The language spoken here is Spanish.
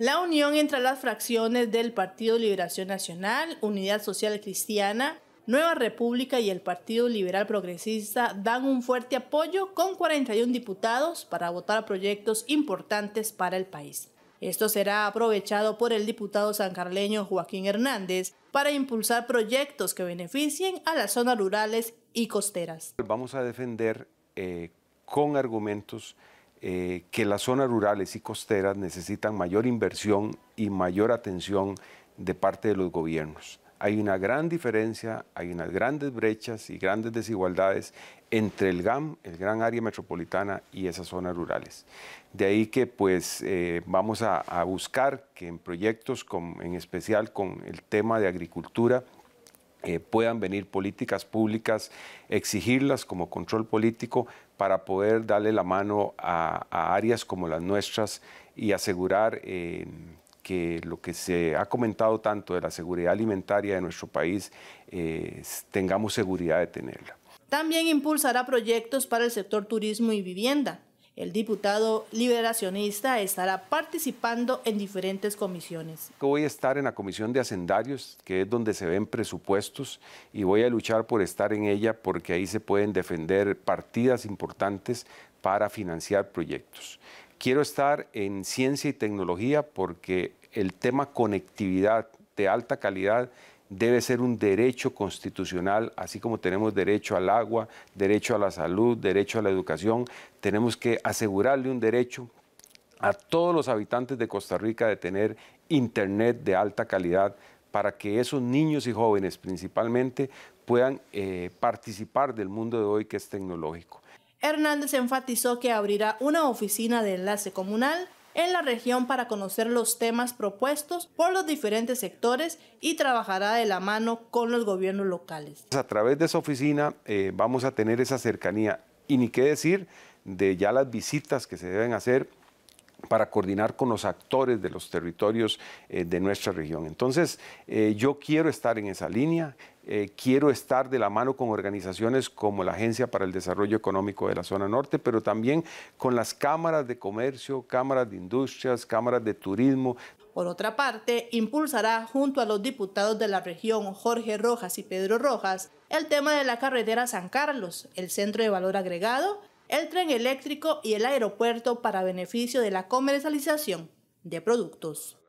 La unión entre las fracciones del Partido Liberación Nacional, Unidad Social Cristiana, Nueva República y el Partido Liberal Progresista dan un fuerte apoyo con 41 diputados para votar proyectos importantes para el país. Esto será aprovechado por el diputado sancarleño Joaquín Hernández para impulsar proyectos que beneficien a las zonas rurales y costeras. Vamos a defender eh, con argumentos eh, que las zonas rurales y costeras necesitan mayor inversión y mayor atención de parte de los gobiernos. Hay una gran diferencia, hay unas grandes brechas y grandes desigualdades entre el GAM, el gran área metropolitana, y esas zonas rurales. De ahí que pues eh, vamos a, buscar que en proyectos, en especial con el tema de agricultura, puedan venir políticas públicas, exigirlas como control político para poder darle la mano a, áreas como las nuestras y asegurar eh, que lo que se ha comentado tanto de la seguridad alimentaria de nuestro país, eh, tengamos seguridad de tenerla. También impulsará proyectos para el sector turismo y vivienda, el diputado liberacionista estará participando en diferentes comisiones. Voy a estar en la Comisión de Hacendarios, que es donde se ven presupuestos, y voy a luchar por estar en ella porque ahí se pueden defender partidas importantes para financiar proyectos. Quiero estar en ciencia y tecnología porque el tema conectividad de alta calidad debe ser un derecho constitucional, así como tenemos derecho al agua, derecho a la salud, derecho a la educación, tenemos que asegurarle un derecho a todos los habitantes de Costa Rica de tener Internet de alta calidad para que esos niños y jóvenes principalmente puedan eh, participar del mundo de hoy que es tecnológico. Hernández enfatizó que abrirá una oficina de enlace comunal en la región para conocer los temas propuestos por los diferentes sectores y trabajará de la mano con los gobiernos locales. A través de esa oficina eh, vamos a tener esa cercanía y ni qué decir de ya las visitas que se deben hacer para coordinar con los actores de los territorios eh, de nuestra región. Entonces, eh, yo quiero estar en esa línea, eh, quiero estar de la mano con organizaciones como la Agencia para el Desarrollo Económico de la Zona Norte, pero también con las cámaras de comercio, cámaras de industrias, cámaras de turismo. Por otra parte, impulsará junto a los diputados de la región Jorge Rojas y Pedro Rojas el tema de la carretera San Carlos, el centro de valor agregado, el tren eléctrico y el aeropuerto para beneficio de la comercialización de productos.